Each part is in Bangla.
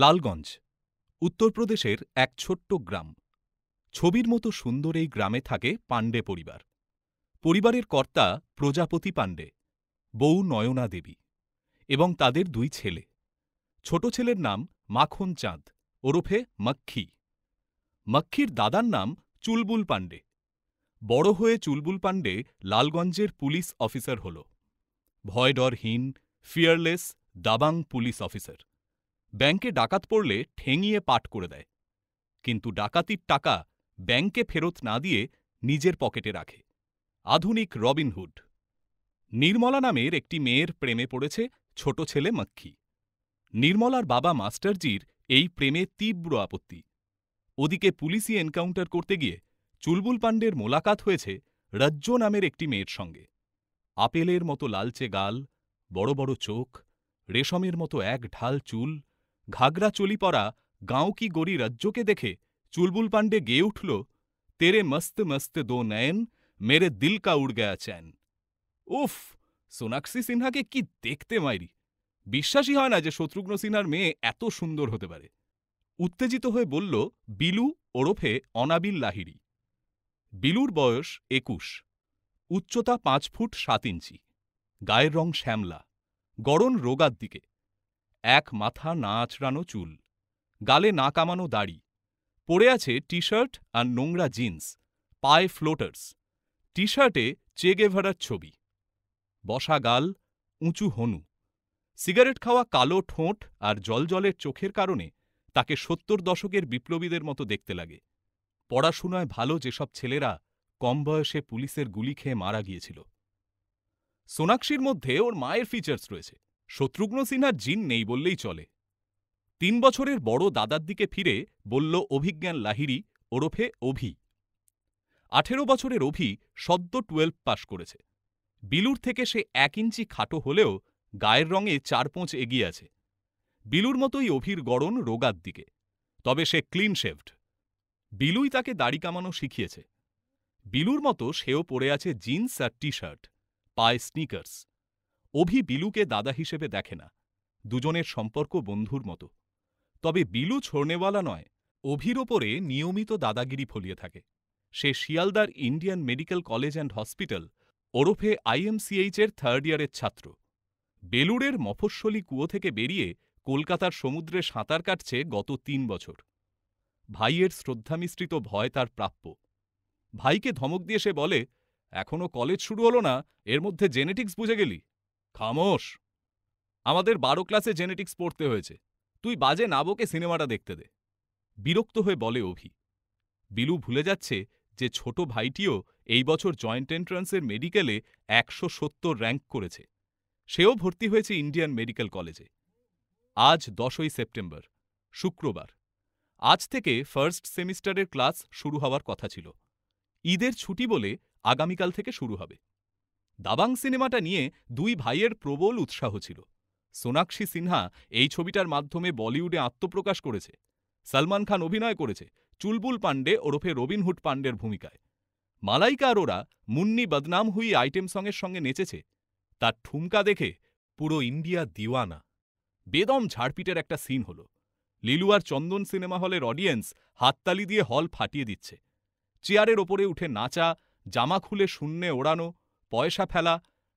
লালগঞ্জ উত্তরপ্রদেশের এক ছোট্ট গ্রাম ছবির মতো সুন্দর এই গ্রামে থাকে পাণ্ডে পরিবার পরিবারের কর্তা প্রজাপতি পাণ্ডে বউ নয়না দেবী এবং তাদের দুই ছেলে ছোট ছেলের নাম মাখন চাঁদ ওরফে মাক্ষি মাক্ষির দাদার নাম চুলবুল পাণ্ডে বড় হয়ে চুলবুল পাণ্ডে লালগঞ্জের পুলিশ অফিসার হল ভয়ডরহীন ফিয়ারলেস দাবাং পুলিশ অফিসার ব্যাঙ্কে ডাকাত পড়লে ঠেঙিয়ে পাট করে দেয় কিন্তু ডাকাতির টাকা ব্যাঙ্কে ফেরত না দিয়ে নিজের পকেটে রাখে আধুনিক রবিনহুড নির্মলা নামের একটি মেয়ের প্রেমে পড়েছে ছোট ছেলে মাক্ষি নির্মলার বাবা মাস্টারজির এই প্রেমে তীব্র আপত্তি ওদিকে পুলিশি এনকাউন্টার করতে গিয়ে চুলবুল পাণ্ডের মোলাকাত হয়েছে রাজ্য নামের একটি মেয়ের সঙ্গে আপেলের মতো লালচে গাল বড় বড় চোখ রেশমের মতো এক ঢাল চুল ঘাগরা চলি পরা গাঁও কি গরি রাজ্যকে দেখে চুলবুল পাণ্ডে গেয়ে উঠল তেরে মস্ত মস্ত দো নয়ন মেরে দিল কা উড় গয়া চ্যান উফ সোনাক্ষী সিনহাকে কি দেখতে মাইরি বিশ্বাসই হয় না যে শত্রুঘ্ন সিনহার মেয়ে এত সুন্দর হতে পারে উত্তেজিত হয়ে বলল বিলু ওরফে অনাবিল লাহিরি বিলুর বয়স একুশ উচ্চতা পাঁচ ফুট সাত ইঞ্চি গায়ের রং শ্যামলা গড়ন রোগার দিকে এক মাথা না আঁচড়ানো চুল গালে না কামানো দাড়ি পরে আছে টি শার্ট আর নোংরা জিন্স পায়ে ফ্লোটার্স টি শার্টে চেগেভেরার ছবি বসা গাল উঁচু হনু সিগারেট খাওয়া কালো ঠোঁট আর জলজলের চোখের কারণে তাকে সত্তর দশকের বিপ্লবীদের মতো দেখতে লাগে পড়াশুনায় ভালো যেসব ছেলেরা কম বয়সে পুলিশের গুলি খেয়ে মারা গিয়েছিল সোনাক্ষীর মধ্যে ওর মায়ের ফিচার্স রয়েছে শত্রুঘ্ন সিনহার জিন নেই বললেই চলে তিন বছরের বড় দাদার দিকে ফিরে বলল অভিজ্ঞান লাহিরি ওরফে অভি আঠেরো বছরের অভি সদ্য টুয়েলভ পাশ করেছে বিলুর থেকে সে এক ইঞ্চি খাটো হলেও গায়ের রঙে চার পোঁচ এগিয়ে আছে বিলুর মতোই অভির গড়ন রোগার দিকে তবে সে ক্লিন শেভড বিলুই তাকে দাড়ি কামানো শিখিয়েছে বিলুর মতো সেও পরে আছে জিন্স আর টি শার্ট পায়ে স্নিকার্স অভি বিলুকে দাদা হিসেবে দেখে না দুজনের সম্পর্ক বন্ধুর মতো তবে বিলু ছড়নেওয়ালা নয় অভির ওপরে নিয়মিত দাদাগিরি ফলিয়ে থাকে সে শিয়ালদার Indian medical college and hospital ওরফে আইএমসিএইচের থার্ড ইয়ারের ছাত্র বেলুড়ের মফস্বলী কুয়ো থেকে বেরিয়ে কলকাতার সমুদ্রে সাঁতার কাটছে গত তিন বছর ভাইয়ের শ্রদ্ধামিশ্রিত ভয় তার প্রাপ্য ভাইকে ধমক দিয়ে সে বলে এখনও কলেজ শুরু হলো না এর মধ্যে জেনেটিক্স বুঝে গেলি খামোশ আমাদের বারো ক্লাসে জেনেটিক্স পড়তে হয়েছে তুই বাজে নাবকে সিনেমাটা দেখতে দে বিরক্ত হয়ে বলে অভি বিলু ভুলে যাচ্ছে যে ছোট ভাইটিও এই বছর জয়েন্ট এন্ট্রান্সের মেডিকেলে একশো সত্তর র্যাঙ্ক করেছে সেও ভর্তি হয়েছে ইন্ডিয়ান মেডিকেল কলেজে আজ দশই সেপ্টেম্বর শুক্রবার আজ থেকে ফার্স্ট সেমিস্টারের ক্লাস শুরু হওয়ার কথা ছিল ঈদের ছুটি বলে আগামীকাল থেকে শুরু হবে দাবাং সিনেমাটা নিয়ে দুই ভাইয়ের প্রবল উৎসাহ ছিল সোনাক্ষী সিনহা এই ছবিটার মাধ্যমে বলিউডে আত্মপ্রকাশ করেছে সলমান খান অভিনয় করেছে চুলবুল পাণ্ডে ওরফে রবিনহুড পাণ্ডের ভূমিকায় মালাইকা আরোরা মুন্নি বদনাম হুই আইটেম সঙের সঙ্গে নেচেছে তার ঠুমকা দেখে পুরো ইন্ডিয়া দিওয়ানা বেদম ঝাড়পিটের একটা সিন হল লিলুয়ার চন্দন সিনেমা হলের অডিয়েন্স হাততালি দিয়ে হল ফাটিয়ে দিচ্ছে চেয়ারের ওপরে উঠে নাচা জামা খুলে শূন্যে ওড়ানো পয়সা ফেলা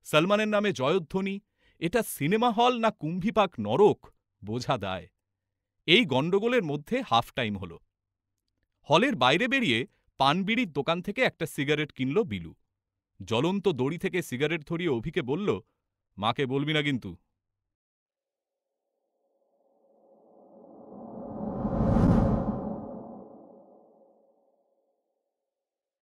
সলমানের নামে জয়ধ্বনি এটা সিনেমা হল না কুম্ভিপাক নরক বোঝা দায় এই গণ্ডগোলের মধ্যে হাফ টাইম হল হলের বাইরে বেরিয়ে পানবিড়ির দোকান থেকে একটা সিগারেট কিনল বিলু জ্বলন্ত দড়ি থেকে সিগারেট ধরিয়ে অভিকে বলল মাকে বলবি না কিন্তু